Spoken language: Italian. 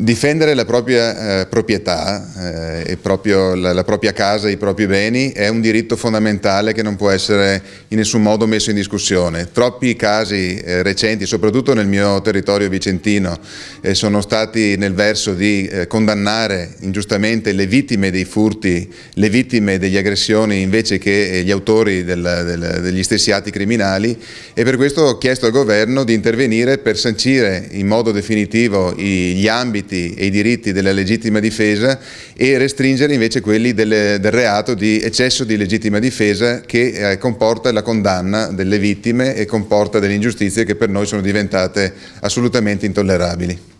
Difendere la propria eh, proprietà, eh, proprio, la, la, propria casa, i propri beni è un diritto fondamentale che non può essere in nessun modo messo in discussione. Troppi casi eh, recenti, soprattutto nel mio territorio vicentino, eh, sono stati nel verso di eh, condannare ingiustamente le vittime dei furti, le vittime delle aggressioni invece che eh, gli autori del, del, degli stessi atti criminali e per questo ho chiesto al governo di intervenire per sancire in modo definitivo gli ambiti diritti e i diritti della legittima difesa e restringere invece quelli del, del reato di eccesso di legittima difesa che eh, comporta la condanna delle vittime e comporta delle ingiustizie che per noi sono diventate assolutamente intollerabili.